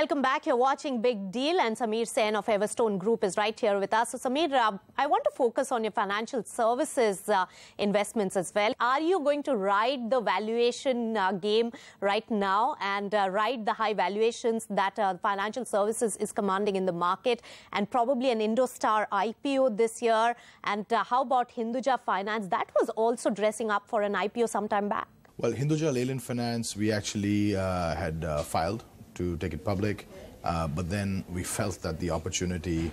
Welcome back. You're watching Big Deal, and Samir Sen of Everstone Group is right here with us. So, Samir, uh, I want to focus on your financial services uh, investments as well. Are you going to ride the valuation uh, game right now and uh, ride the high valuations that uh, financial services is commanding in the market and probably an Indostar IPO this year? And uh, how about Hinduja Finance? That was also dressing up for an IPO sometime back. Well, Hinduja Leyland Finance, we actually had filed to take it public. Uh, but then we felt that the opportunity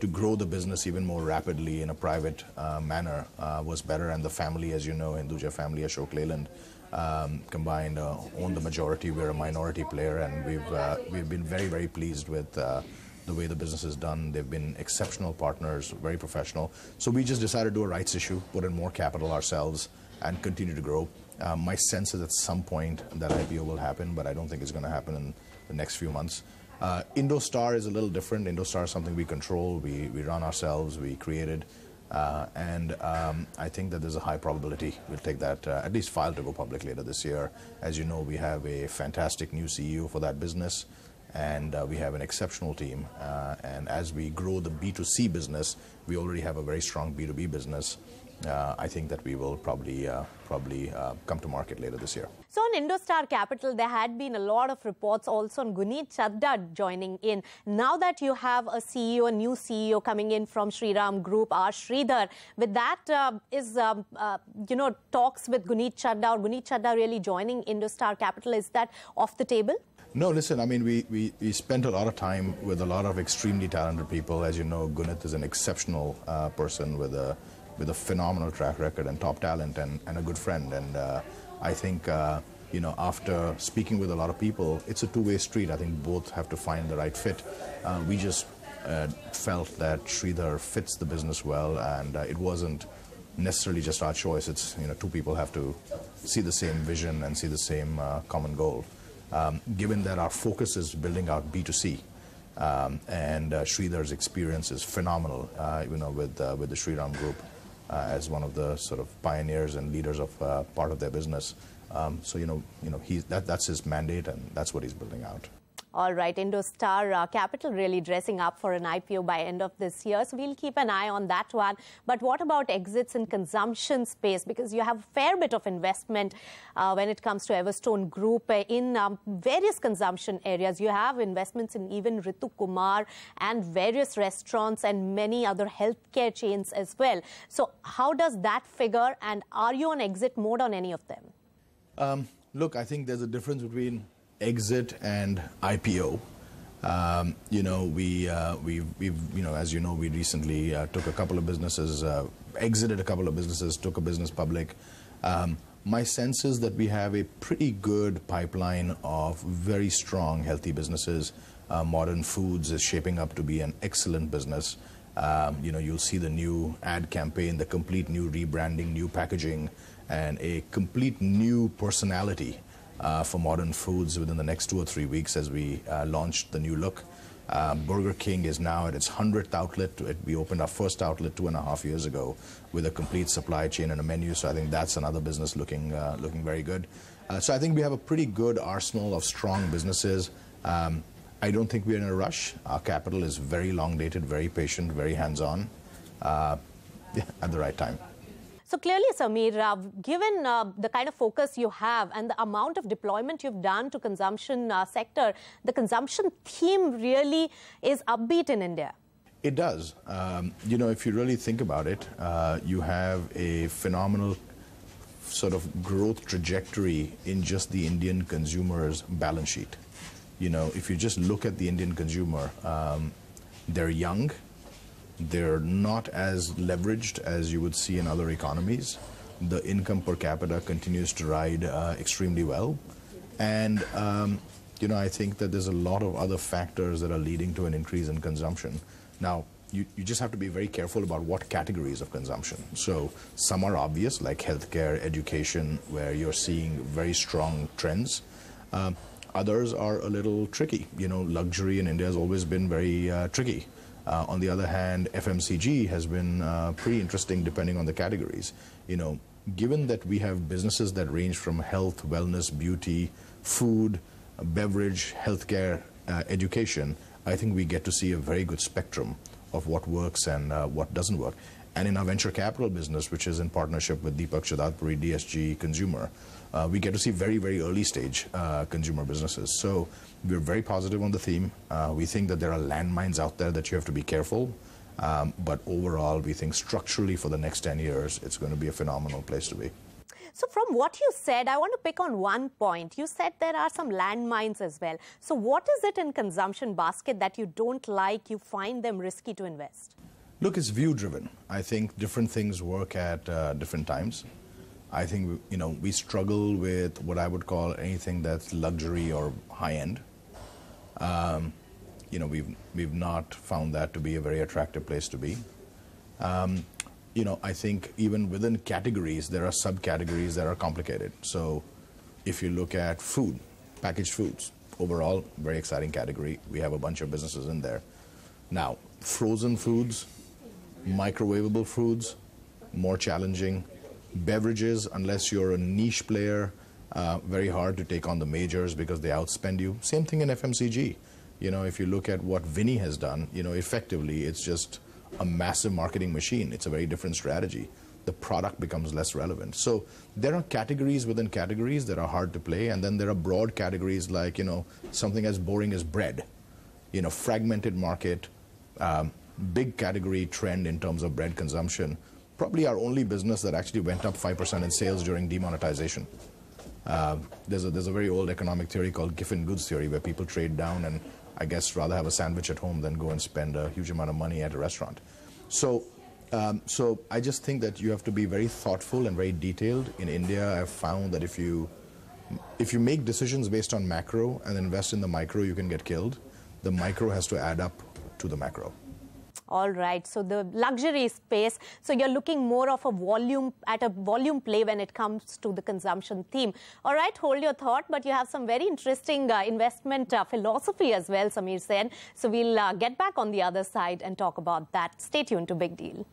to grow the business even more rapidly in a private uh, manner uh, was better. And the family, as you know, Hinduja family, Ashok Leyland, um, combined uh, own the majority. We're a minority player, and we've uh, we've been very very pleased with. Uh, the way the business is done, they've been exceptional partners, very professional. So we just decided to do a rights issue, put in more capital ourselves, and continue to grow. Uh, my sense is at some point that IPO will happen, but I don't think it's going to happen in the next few months. Uh, Indostar is a little different. Indostar is something we control, we, we run ourselves, we created. Uh, and um, I think that there's a high probability we'll take that, uh, at least file to go public later this year. As you know, we have a fantastic new CEO for that business, and uh, we have an exceptional team. Uh, and as we grow the B2C business, we already have a very strong B2B business. Uh, I think that we will probably uh, probably uh, come to market later this year. So on Indostar Capital, there had been a lot of reports also on Guneet Chadda joining in. Now that you have a CEO, a new CEO coming in from Sriram Group, R. Sridhar, with that is um, you know talks with Guneet Chadda or Guneet Chadda really joining Indostar Capital is that off the table? No, listen, I mean, we, we, we, spent a lot of time with a lot of extremely talented people. As you know, Gunit is an exceptional uh, person with a with a phenomenal track record and top talent and, and a good friend. And uh, I think, uh, you know, after speaking with a lot of people, it's a two-way street. I think both have to find the right fit. Uh, we just uh, felt that Sridhar fits the business well, and uh, it wasn't necessarily just our choice. It's, you know, two people have to see the same vision and see the same uh, common goal. Um, given that our focus is building out B2C, um, and uh, Sridhar's experience is phenomenal, uh, you know, with, uh, with the Sriram Group. Uh, as one of the sort of pioneers and leaders of uh, part of their business. Um, so you know, you know, he, that, that's his mandate, and that's what he's building out. All right, Indostar uh, Capital really dressing up for an IPO by end of this year. So we'll keep an eye on that one. But what about exits in consumption space? Because you have a fair bit of investment uh, when it comes to Everstone Group uh, in um, various consumption areas. You have investments in even Ritu Kumar and various restaurants and many other healthcare chains as well. So how does that figure and are you on exit mode on any of them? Um, look, I think there's a difference between exit and IPO. Um, you know, we uh, we we've you know, as you know, we recently uh, took a couple of businesses, uh, exited a couple of businesses, took a business public. Um, my sense is that we have a pretty good pipeline of very strong, healthy businesses. Uh, Modern Foods is shaping up to be an excellent business. Um, you know, you'll see the new ad campaign, the complete new rebranding, new packaging, and a complete new personality uh, for modern foods within the next two or three weeks as we uh, launched the new look. Um, Burger King is now at its 100th outlet. we opened our first outlet two and a half years ago with a complete supply chain and a menu, so I think that's another business looking, uh, looking very good. Uh, so I think we have a pretty good arsenal of strong businesses. Um, I don't think we're in a rush. Our capital is very long dated, very patient, very hands on yeah, uh, at the right time. So clearly, Samir, uh, given uh, the kind of focus you have and the amount of deployment you've done to consumption uh, sector, the consumption theme really is upbeat in India. It does. Um, you know, if you really think about it, uh, you have a phenomenal sort of growth trajectory in just the Indian consumer's balance sheet. You know, if you just look at the Indian consumer, um, they're young, they're not as leveraged as you would see in other economies. The income per capita continues to ride uh, extremely well. And, um, you know, I think that there's a lot of other factors that are leading to an increase in consumption. Now, you, you just have to be very careful about what categories of consumption. So some are obvious, like healthcare, education, where you're seeing very strong trends. Um, others are a little tricky. You know, luxury in India has always been very uh, tricky. Uh, on the other hand, FMCG has been uh, pretty interesting depending on the categories. You know, given that we have businesses that range from health, wellness, beauty, food, beverage, healthcare, uh, education, I think we get to see a very good spectrum of what works and uh, what doesn't work. And in our venture capital business, which is in partnership with Deepak Chadadpuri, DSG Consumer, uh, we get to see very, very early stage uh, consumer businesses. So we're very positive on the theme. Uh, we think that there are landmines out there that you have to be careful. Um, but overall, we think structurally for the next 10 years, it's going to be a phenomenal place to be. So from what you said, I want to pick on one point. You said there are some landmines as well. So what is it in consumption basket that you don't like, you find them risky to invest? Look, it's view driven. I think different things work at uh, different times. I think you know we struggle with what I would call anything that's luxury or high end. Um, you know we've we've not found that to be a very attractive place to be. Um, you know I think even within categories there are subcategories that are complicated. So if you look at food, packaged foods overall very exciting category. We have a bunch of businesses in there. Now frozen foods microwavable foods, more challenging. Beverages, unless you're a niche player, uh, very hard to take on the majors because they outspend you. Same thing in FMCG. You know, if you look at what Vinny has done, you know, effectively it's just a massive marketing machine. It's a very different strategy. The product becomes less relevant. So there are categories within categories that are hard to play, and then there are broad categories like, you know, something as boring as bread. You know, fragmented market, um, big category trend in terms of bread consumption. Probably our only business that actually went up 5% in sales during demonetization. Uh, there's, a, there's a very old economic theory called Giffen goods theory where people trade down and I guess rather have a sandwich at home than go and spend a huge amount of money at a restaurant. So, um, so I just think that you have to be very thoughtful and very detailed. In India, I've found that if you if you make decisions based on macro and invest in the micro, you can get killed. The micro has to add up to the macro. All right. So the luxury space. So you're looking more of a volume at a volume play when it comes to the consumption theme. All right. Hold your thought, but you have some very interesting uh, investment uh, philosophy as well, Samir Sen. So we'll uh, get back on the other side and talk about that. Stay tuned to Big Deal.